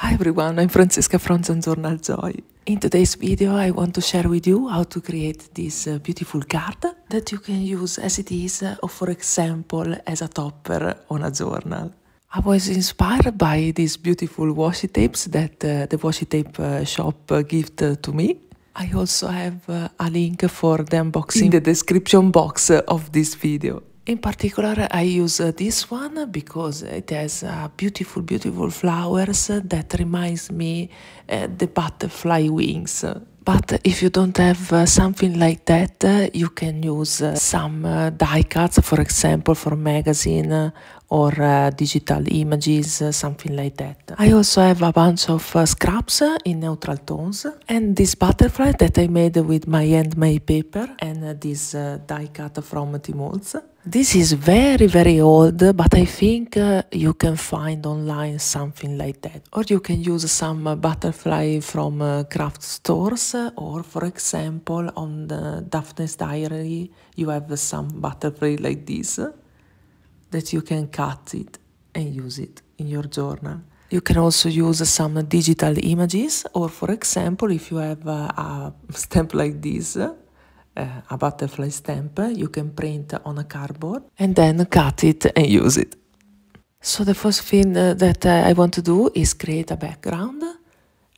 Hi everyone, I'm Francesca from Journal Joy. In today's video I want to share with you how to create this uh, beautiful card that you can use as it is uh, or for example as a topper on a journal. I was inspired by these beautiful washi tapes that uh, the washi tape uh, shop uh, gifted uh, to me. I also have uh, a link for the unboxing in the description box of this video. In particular, I use uh, this one because it has uh, beautiful, beautiful flowers that reminds me uh, the butterfly wings. But if you don't have uh, something like that, uh, you can use uh, some die cuts, for example, for magazine or uh, digital images, uh, something like that. I also have a bunch of uh, scraps uh, in neutral tones and this butterfly that I made with my handmade paper and uh, this uh, die cut from Timolz. This is very, very old, but I think uh, you can find online something like that. Or you can use some uh, butterfly from uh, craft stores, or for example, on the Daphne's Diary, you have some butterfly like this that you can cut it and use it in your journal. You can also use some digital images, or for example, if you have uh, a, stamp like this, uh, a butterfly stamp, you can print on a cardboard and then cut it and use it. So, the first thing uh, that I want to do is create a background,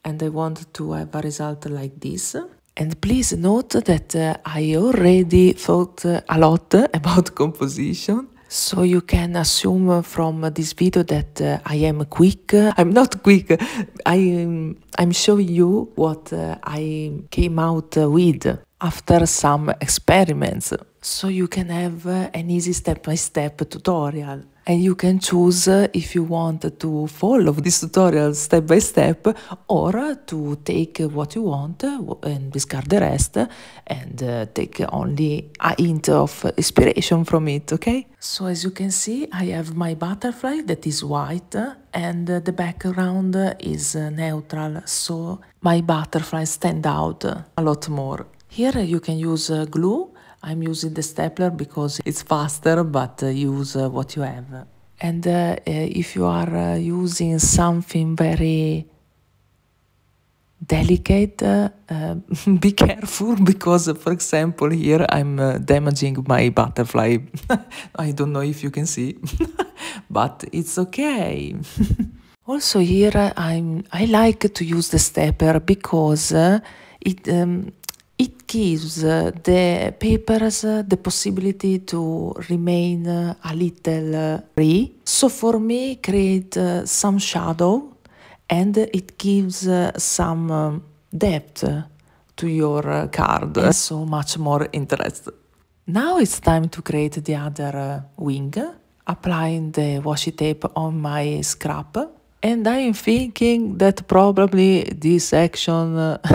and I want to have a result like this. And please note that I already thought a lot about composition so you can assume from this video that uh, I am quick. I'm not quick. I, um, I'm showing you what uh, I came out with after some experiments. So you can have uh, an easy step by -step tutorial and you can choose uh, if you want to follow this tutorial step by step or to take what you want uh, and discard the rest uh, and take only a hint of inspiration from it, okay? So as you can see, I have my butterfly that is white and the background is neutral, so my butterfly stand out a lot more. Here you can use glue I'm using the stapler because it's faster, but uh, use uh, what you have. And uh, if you are using something very delicate, uh, uh, be careful because, for example, here I'm uh, damaging my butterfly. I don't know if you can see, but it's okay. also here I'm I like to use the stepper because it um, gives the papers the possibility to remain uh, a little uh, free. So for me, create uh, some shadow and it gives some um, depth to your card. And so much more interest. Now it's time to create the other wing, applying the washi tape on my scrap. And I'm thinking that probably this action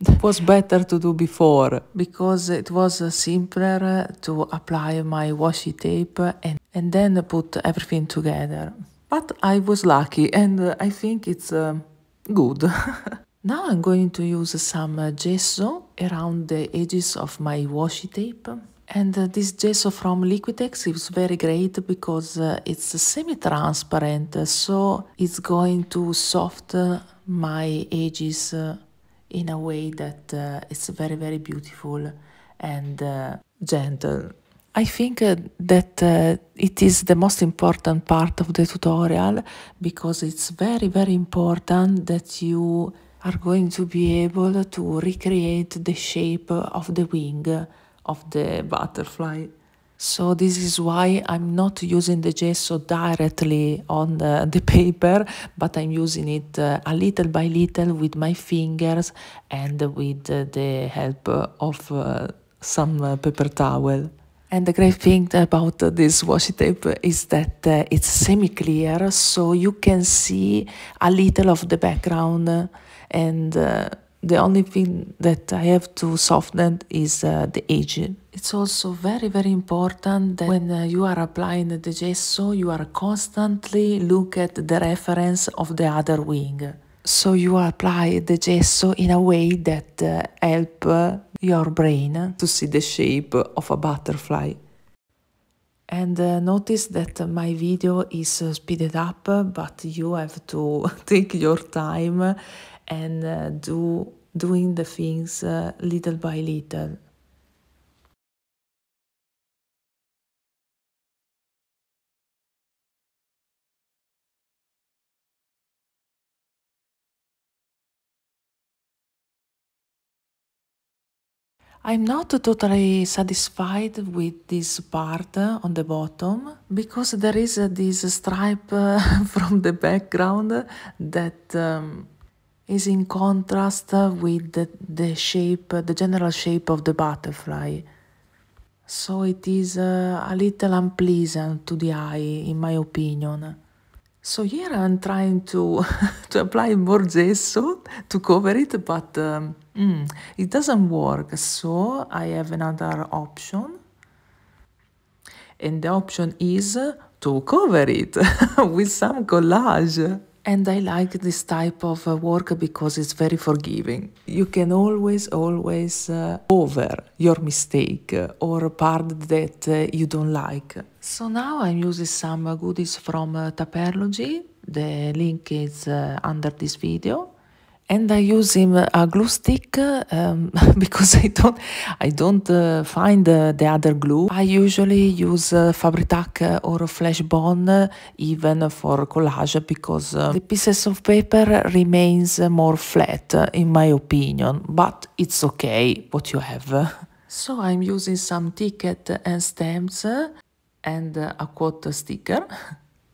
It was better to do before. Because it was uh, simpler to apply my washi tape and, and then put everything together. But I was lucky and I think it's uh, good. now I'm going to use some gesso around the edges of my washi tape. And uh, this gesso from Liquitex is very great because uh, it's semi-transparent, so it's going to soften my edges uh, in a way that uh, it's very, very beautiful and uh, gentle. I think uh, that uh, it is the most important part of the tutorial because it's very, very important that you are going to be able to recreate the shape of the wing of the butterfly. So this is why I'm not using the gesso directly on the, the paper, but I'm using it uh, a little by little with my fingers and with uh, the help of uh, some uh, paper towel. And the great thing about this washi tape is that uh, it's semi-clear, so you can see a little of the background and uh, the only thing that I have to soften is uh, the aging. It's also very, very important that when uh, you are applying the gesso, you are constantly look at the reference of the other wing. So you apply the gesso in a way that uh, help uh, your brain to see the shape of a butterfly. And uh, notice that my video is uh, speeded up, but you have to take your time and uh, do doing the things uh, little by little. I'm not totally satisfied with this part uh, on the bottom because there is uh, this stripe uh, from the background that um, is in contrast with the, the shape, the general shape of the butterfly. So it is uh, a little unpleasant to the eye, in my opinion. So here I'm trying to, to apply more gesso to cover it, but um, mm, it doesn't work. So I have another option. And the option is to cover it with some collage. And I like this type of uh, work because it's very forgiving. You can always, always uh, over your mistake uh, or part that uh, you don't like. So now I'm using some goodies from uh, Taperlogy. The link is uh, under this video and I use him uh, a glue stick uh, um, because I don't I don't uh, find uh, the other glue. I usually use uh, Fabri-Tac uh, or Flashbond even for collage because the pieces of paper remains more flat in my opinion, but it's okay what you have. so I'm using some ticket and stamps and a quote sticker.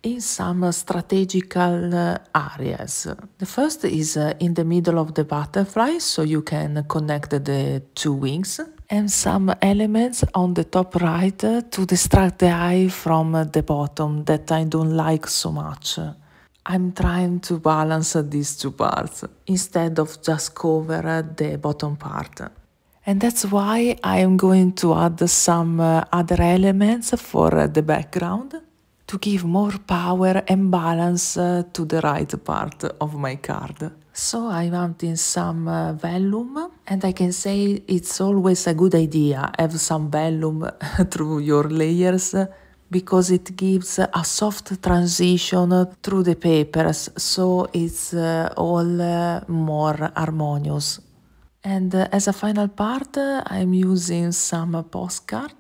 in some strategical uh, areas. The first is uh, in the middle of the butterfly, so you can connect the two wings and some elements on the top right uh, to distract the eye from the bottom that I don't like so much. I'm trying to balance these two parts instead of just cover the bottom part. And that's why I am going to add some other elements for the background to give more power and balance uh, to the right part of my card. So I want in some uh, vellum and I can say it's always a good idea have some vellum through your layers because it gives a soft transition through the papers so it's uh, all uh, more harmonious. And uh, as a final part I'm using some postcard.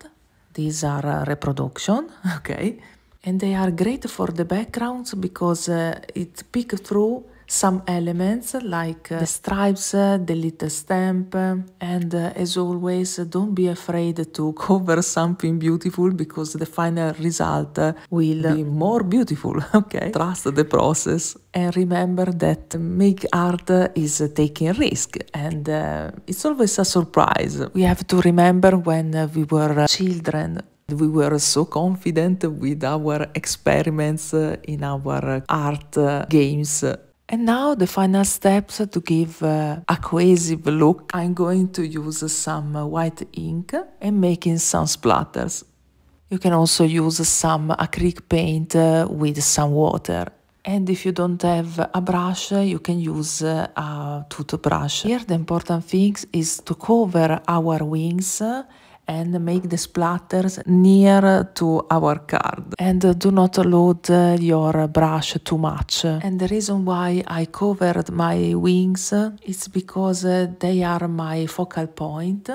These are reproduction, okay? and they are great for the backgrounds because uh, it peek through some elements like uh, the stripes, uh, the little stamp, uh, and uh, as always, uh, don't be afraid to cover something beautiful because the final result will be more beautiful. okay, trust the process and remember that make art is taking risk and it's always a surprise. We have to remember when we were children we were so confident with our experiments eh, in our art eh, games. And now the final steps to give eh, a cohesive look. I'm going to use some white ink and making some splatters. You can also use some acrylic paint with some water. And if you don't have a brush, you can use a toothbrush. Here the important thing is to cover our wings and make the splatters near to our card and do not load your brush too much and the reason why I covered my wings is because they are my focal point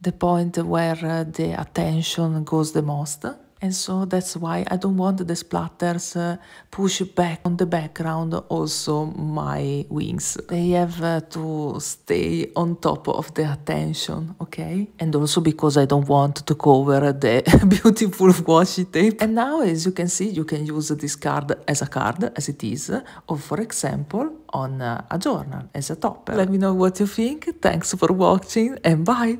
the point where the attention goes the most and so that's why I don't want the splatters uh, push back on the background also my wings. They have uh, to stay on top of the attention, okay? And also because I don't want to cover the beautiful washi tape. And now, as you can see, you can use this card as a card, as it is, or for example, on uh, a journal, as a topper. Let me know what you think. Thanks for watching and bye!